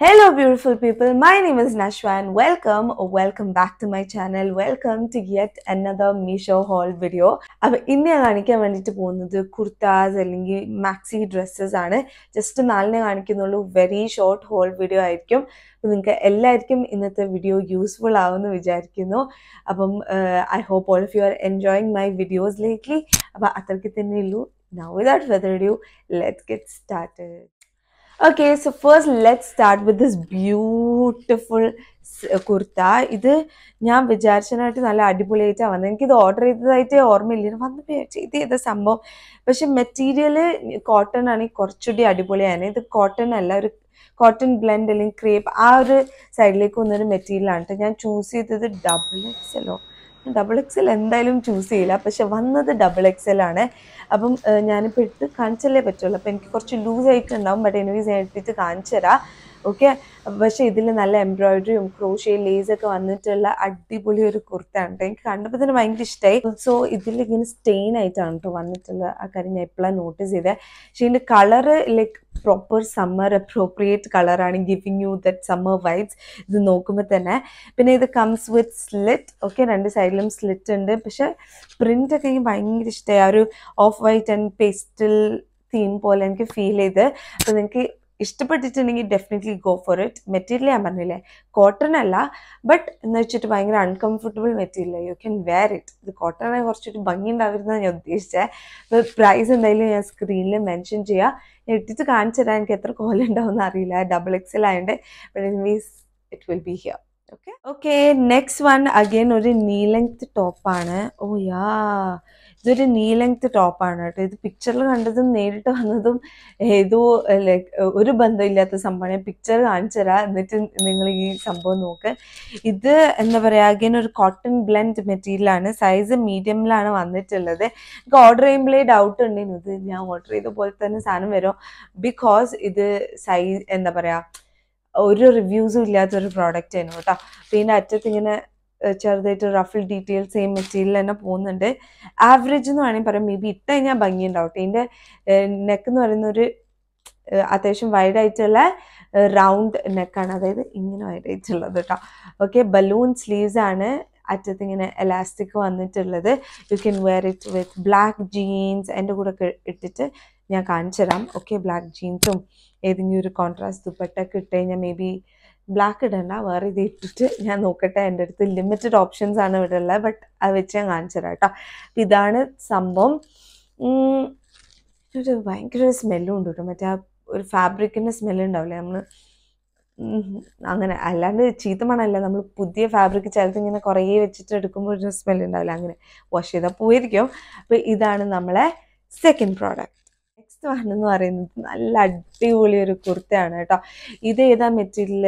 Hello, beautiful people. My name is Nashwa and welcome or welcome back to my channel. Welcome to yet another Misho haul video. അപ്പം ഇന്ന് ഞാൻ കാണിക്കാൻ വേണ്ടിയിട്ട് പോകുന്നത് കുർത്താസ് അല്ലെങ്കിൽ maxi dresses ആണ് ജസ്റ്റ് നാലിനെ കാണിക്കുന്നുള്ളൂ വെരി ഷോർട്ട് ഹോൾ വീഡിയോ ആയിരിക്കും അപ്പം നിങ്ങൾക്ക് എല്ലാവർക്കും ഇന്നത്തെ വീഡിയോ യൂസ്ഫുൾ ആവുമെന്ന് വിചാരിക്കുന്നു അപ്പം I hope all of you are enjoying my videos lately അപ്പം അത്രയ്ക്ക് തന്നെ ഉള്ളൂ now without further ado let get started okay so first let start with this beautiful kurta ഇത് ഞാൻ വിചാരിച്ചതിനായിട്ട് നല്ല അടിപൊളിയായിട്ടാണ് വന്നത് എനിക്കിത് ഓർഡർ ചെയ്തതായിട്ട് ഓർമ്മയില്ല വന്ന് ചെയ്ത് ചെയ്ത സംഭവം പക്ഷെ മെറ്റീരിയൽ കോട്ടൺ ആണെങ്കിൽ കുറച്ചുകൂടി അടിപൊളിയാണ് ഇത് കോട്ടൺ അല്ല ഒരു കോട്ടൺ ബ്ലെൻഡ് അല്ലെങ്കിൽ ക്രേപ്പ് ആ ഒരു സൈഡിലേക്ക് വന്നൊരു മെറ്റീരിയലാണ് കേട്ടോ ഞാൻ ചൂസ് ചെയ്തത് ഡബിൾ എക്സലോ ഡബിൾ എക്സൽ എന്തായാലും ചൂസ് ചെയ്യില്ല പക്ഷെ വന്നത് ഡബിൾ എക്സൽ ആണ് അപ്പം ഞാനിപ്പോൾ എടുത്ത് കാണിച്ചല്ലേ പറ്റുള്ളൂ അപ്പം എനിക്ക് കുറച്ച് ആയിട്ടുണ്ടാവും ബട്ട് എനിവീസ് ഞാൻ എടുത്തിട്ട് കാണിച്ചു തരാം ഓക്കെ പക്ഷെ ഇതിൽ നല്ല എംബ്രോയിഡറിയും ക്രോഷ്യ ലേസൊക്കെ വന്നിട്ടുള്ള അടിപൊളി ഒരു കുർത്തയാണ് കേട്ടോ എനിക്ക് കണ്ടപ്പോൾ തന്നെ ഭയങ്കര ഇഷ്ടമായി സോ ഇതിൽ ഇങ്ങനെ സ്റ്റെയിൻ ആയിട്ടാണ് കേട്ടോ വന്നിട്ടുള്ള ആ കാര്യം ഞാൻ എപ്പോഴാണ് നോട്ടീസ് ചെയ്തത് പക്ഷെ ഇതിൻ്റെ colour like proper summer appropriate കളറാണ് giving you that summer vibes ഇത് നോക്കുമ്പോൾ തന്നെ പിന്നെ ഇത് കംസ് വിത്ത് സ്ലിറ്റ് ഓക്കെ രണ്ട് സൈഡിലും സ്ലിറ്റ് ഉണ്ട് പക്ഷെ പക്ഷേ ഒക്കെ എനിക്ക് ഭയങ്കര ഇഷ്ടമായി ആ ഒരു off white and pastel theme പോലെ എനിക്ക് ഫീൽ ചെയ്ത് അപ്പോൾ നിങ്ങൾക്ക് ഇഷ്ടപ്പെട്ടിട്ടുണ്ടെങ്കിൽ definitely go for it material ഞാൻ പറഞ്ഞില്ലേ കോട്ടൺ അല്ല ബട്ട് എന്ന് വെച്ചിട്ട് ഭയങ്കര uncomfortable material you can wear it ഇത് കോട്ടൺ ആയി കുറച്ചൊരു ഭംഗി ഉണ്ടാവരുതെന്നാണ് ഞാൻ ഉദ്ദേശിച്ചത് പ്രൈസ് എന്തായാലും ഞാൻ സ്ക്രീനിൽ മെൻഷൻ ചെയ്യുക ഞാൻ ഇട്ടിട്ട് കാണിച്ചു തരാൻ എനിക്ക് എത്ര കോലുണ്ടാവും എന്ന് അറിയില്ല ഡബിൾ എക്സൽ ആയതുകൊണ്ട് but it means it will be here okay next one again ഒരു നീ ലെങ്ത് ടോപ്പാണ് ഓ യാ ഇതൊരു നീ ലെങ്ത് ടോപ്പാണ് കേട്ടോ ഇത് പിക്ചറിൽ കണ്ടതും നേരിട്ട് വന്നതും ഏതോ ലൈക്ക് ഒരു ബന്ധമില്ലാത്ത സംഭവമാണ് പിക്ചർ കാണിച്ചു തരാം എന്നിട്ട് നിങ്ങൾ ഈ സംഭവം നോക്ക് ഇത് എന്താ പറയുക അഗെയിൻ ഒരു കോട്ടൺ ബ്ലെൻഡ് മെറ്റീരിയലാണ് സൈസ് മീഡിയമിലാണ് വന്നിട്ടുള്ളത് എനിക്ക് ഓർഡർ ചെയ്യുമ്പോഴേ ഡൗട്ട് ഉണ്ടായിരുന്നു ഇത് ഞാൻ ഓർഡർ ചെയ്ത പോലെ തന്നെ സാധനം വരും ബിക്കോസ് ഇത് സൈസ് എന്താ പറയുക ഒരു റിവ്യൂസും ഇല്ലാത്തൊരു പ്രോഡക്റ്റ് ആയിരുന്നു കേട്ടോ പിന്നെ അറ്റത്ത് ഇങ്ങനെ ചെറുതായിട്ട് റഫിൾ ഡീറ്റെയിൽ സെയിം മെറ്റീരിയൽ തന്നെ പോകുന്നുണ്ട് ആവറേജ് എന്ന് വേണമെങ്കിൽ പറയാം മേ ബി ഇട്ട് കഴിഞ്ഞാൽ ഭംഗിയുണ്ടാവും ഇതിൻ്റെ നെക്ക് എന്ന് പറയുന്ന ഒരു അത്യാവശ്യം വൈഡായിട്ടുള്ള റൗണ്ട് നെക്കാണ് അതായത് ഇങ്ങനെ വൈഡായിട്ടുള്ളത് കേട്ടോ ഓക്കെ ബലൂൺ സ്ലീവ്സ് ആണ് അറ്റത്ത് ഇങ്ങനെ എലാസ്റ്റിക് വന്നിട്ടുള്ളത് you can wear it with black jeans എൻ്റെ കൂടെ ഇട്ടിട്ട് ഞാൻ കാണിച്ചു തരാം ഓക്കെ ബ്ലാക്ക് ജീൻസും ഏതെങ്കിലും ഒരു കോൺട്രാസ്റ്റ് ദുപ്പട്ടൊക്കെ ഇട്ട് കഴിഞ്ഞാൽ മേ ബി ബ്ലാക്ക് ഇടണ്ട വേറെ ഇത് ഇട്ടിട്ട് ഞാൻ നോക്കട്ടെ എൻ്റെ അടുത്ത് ലിമിറ്റഡ് ഓപ്ഷൻസ് ആണ് ഇവിടെ ഉള്ളത് ബട്ട് അത് വെച്ച് ഞാൻ കാണിച്ചു തരാം കേട്ടോ ഇതാണ് സംഭവം ഒരു ഭയങ്കര സ്മെല്ലും ഉണ്ട് കേട്ടോ മറ്റേ ആ ഒരു ഫാബ്രിക്കിൻ്റെ സ്മെല്ലുണ്ടാവില്ലേ നമ്മൾ അങ്ങനെ അല്ലാണ്ട് ചീത്ത നമ്മൾ പുതിയ ഫാബ്രിക് ചിലത്ത് ഇങ്ങനെ കുറേ വെച്ചിട്ട് എടുക്കുമ്പോൾ ഒരു സ്മെല്ലുണ്ടാവില്ല ഉണ്ടാവില്ല അങ്ങനെ വാഷ് ചെയ്താൽ പോയിരിക്കും അപ്പോൾ ഇതാണ് നമ്മളെ സെക്കൻഡ് പ്രോഡക്റ്റ് നെക്സ്റ്റ് വൺ എന്ന് പറയുന്നത് നല്ല അടിപൊളി ഒരു കുർത്തയാണ് കേട്ടോ ഇത് ഏതാ മെറ്റീരിയൽ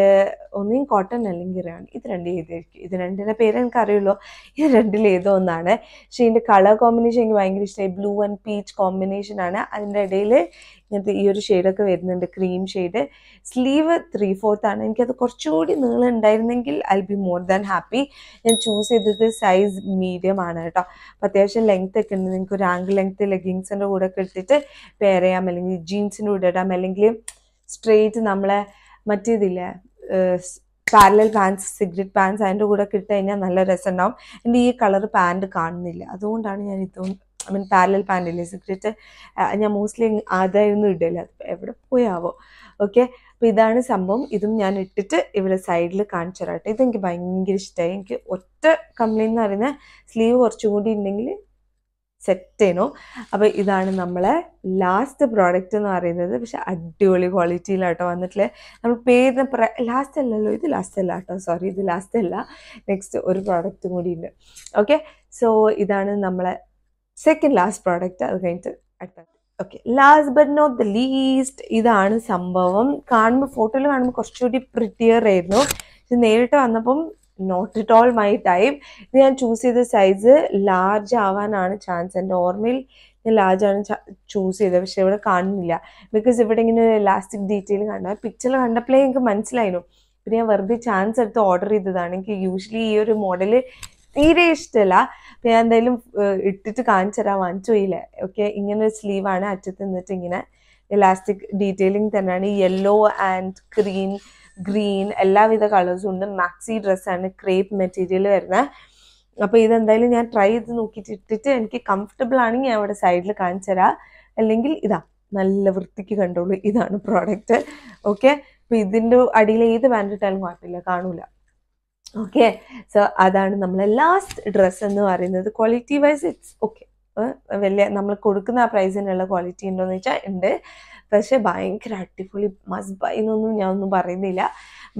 ഒന്നും കോട്ടൺ അല്ലെങ്കിൽ റയോൺ ഇത് രണ്ടും ചെയ്തിരിക്കും ഇത് രണ്ടിൻ്റെ പേര് എനിക്ക് അറിയുള്ളൂ ഇത് രണ്ടിൽ ഏതോ ഒന്നാണ് പക്ഷേ ഇതിൻ്റെ കളർ കോമ്പിനേഷൻ എനിക്ക് ഭയങ്കര ഇഷ്ടമായി ബ്ലൂ ആൻഡ് പീച്ച് കോമ്പിനേഷൻ ആണ് അതിൻ്റെ ഇടയിൽ ഇങ്ങനത്തെ ഈ ഒരു ഷെയ്ഡൊക്കെ വരുന്നുണ്ട് cream shade sleeve three fourth ആണ് എനിക്കത് കുറച്ചുകൂടി നീളം ഉണ്ടായിരുന്നെങ്കിൽ I be more than happy ഞാൻ ചൂസ് ചെയ്തത് സൈസ് മീഡിയം ആണ് കേട്ടോ അപ്പം അത്യാവശ്യം ലെങ്ത് ഒക്കെ ഉണ്ട് നിങ്ങൾക്ക് ഒരു ആംഗിൾ ലെങ്ത് ലെഗിങ്സിൻ്റെ കൂടെ ഒക്കെ എടുത്തിട്ട് പെയർ ചെയ്യാം അല്ലെങ്കിൽ ജീൻസിൻ്റെ കൂടെ ഇടാം അല്ലെങ്കിൽ സ്ട്രെയിറ്റ് നമ്മളെ മറ്റേതില്ലേ പാരലൽ പാൻസ് സിഗ്രറ്റ് പാൻസ് അതിൻ്റെ കൂടെ കിട്ടുകഴിഞ്ഞാൽ നല്ല രസമുണ്ടാവും എൻ്റെ ഈ കളർ പാൻറ് കാണുന്നില്ല അതുകൊണ്ടാണ് ഞാൻ ഇതുകൊണ്ട് ഐ മീൻ പാരലൽ പാൻറ് ഇല്ലേ സിഗ്രറ്റ് ഞാൻ മോസ്റ്റ്ലി അതായിരുന്നു ഇടില്ല എവിടെ പോയാവോ ഓക്കെ അപ്പം ഇതാണ് സംഭവം ഇതും ഞാൻ ഇട്ടിട്ട് ഇവിടെ സൈഡിൽ കാണിച്ചു തരാട്ടെ ഇതെനിക്ക് ഭയങ്കര ഇഷ്ടമായി എനിക്ക് ഒറ്റ കംപ്ലൈൻറ്റ് എന്ന് പറയുന്നത് സ്ലീവ് കുറച്ചും കൂടി ഉണ്ടെങ്കിൽ സെറ്റ് അപ്പോൾ ഇതാണ് നമ്മളെ ലാസ്റ്റ് പ്രോഡക്റ്റ് എന്ന് പറയുന്നത് പക്ഷെ അടിപൊളി ക്വാളിറ്റിയിലാട്ടോ വന്നിട്ടില്ലേ നമ്മൾ പേര് ലാസ്റ്റ് അല്ലല്ലോ ഇത് ലാസ്റ്റ് അല്ല കേട്ടോ സോറി ഇത് ലാസ്റ്റ് അല്ല നെക്സ്റ്റ് ഒരു പ്രോഡക്റ്റും കൂടി ഉണ്ട് ഓക്കെ സോ ഇതാണ് നമ്മളെ സെക്കൻഡ് ലാസ്റ്റ് പ്രോഡക്റ്റ് അത് കഴിഞ്ഞിട്ട് അടുത്ത okay last but not the least ഇതാണ് സംഭവം കാണുമ്പോൾ ഫോട്ടോയിൽ കാണുമ്പോൾ കുറച്ചുകൂടി പ്രിറ്റിയർ ആയിരുന്നു നേരിട്ട് വന്നപ്പം not it all my time ഇത് ഞാൻ ചൂസ് ചെയ്ത സൈസ് ലാർജ് ആവാനാണ് ചാൻസ് എൻ്റെ ഓർമ്മയിൽ ഞാൻ ലാർജ് ആണ് ചൂസ് ചെയ്തത് പക്ഷേ ഇവിടെ കാണുന്നില്ല ബിക്കോസ് ഇവിടെ ഇങ്ങനെ ഒരു ഇലാസ്റ്റിക് ഡീറ്റെയിൽ കണ്ട പിക്ചറിൽ കണ്ടപ്പോഴേ എനിക്ക് മനസ്സിലായിരുന്നു പിന്നെ ഞാൻ വെറുതെ ചാൻസ് എടുത്ത് ഓർഡർ ചെയ്തതാണ് എനിക്ക് യൂഷ്വലി ഈ ഒരു മോഡല് തീരെ ഇഷ്ടമല്ല അപ്പം ഞാൻ എന്തായാലും ഇട്ടിട്ട് കാണിച്ചു തരാൻ വാങ്ങിച്ചു പോയില്ല ഓക്കെ ഇങ്ങനെ ഒരു സ്ലീവാണ് അറ്റത്ത് നിന്നിട്ട് ഇങ്ങനെ ഇലാസ്റ്റിക് ഡീറ്റെയിലിങ് തന്നെയാണ് യെല്ലോ ആൻഡ് ഗ്രീൻ ഗ്രീൻ എല്ലാവിധ കളേഴ്സും ഉണ്ട് മാക്സി ഡ്രസ്സാണ് ക്രേപ്പ് മെറ്റീരിയൽ വരുന്നത് അപ്പോൾ ഇതെന്തായാലും ഞാൻ ട്രൈ ചെയ്ത് നോക്കിയിട്ട് എനിക്ക് കംഫർട്ടബിൾ ആണെങ്കിൽ ഞാൻ അവിടെ സൈഡിൽ കാണിച്ചു തരാം അല്ലെങ്കിൽ ഇതാ നല്ല വൃത്തിക്ക് കണ്ടോളൂ ഇതാണ് പ്രോഡക്റ്റ് ഓക്കെ അപ്പോൾ ഇതിന്റെ അടിയിൽ ഏത് പാൻറ് കുഴപ്പമില്ല കാണൂല ഓക്കെ സോ അതാണ് നമ്മളെ ലാസ്റ്റ് ഡ്രസ്സ് എന്ന് പറയുന്നത് ക്വാളിറ്റി വൈസ് ഇറ്റ്സ് ഓക്കെ വലിയ നമ്മൾ കൊടുക്കുന്ന ആ പ്രൈസിനുള്ള ക്വാളിറ്റി ഉണ്ടോ എന്ന് വെച്ചാൽ ഉണ്ട് പക്ഷേ ഭയങ്കര അടിപൊളി മസ് ബൈ എന്നൊന്നും ഞാൻ ഒന്നും പറയുന്നില്ല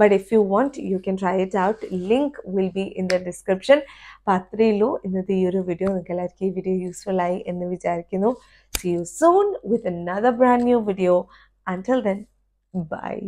but if you want you can try it out link will be in the description അപ്പം അത്രയേ ഉള്ളൂ ഇന്നത്തെ ഈ ഒരു വീഡിയോ നിങ്ങൾക്ക് എല്ലാവർക്കും ഈ വീഡിയോ യൂസ്ഫുൾ ആയി എന്ന് വിചാരിക്കുന്നു see you soon with another brand new video until then by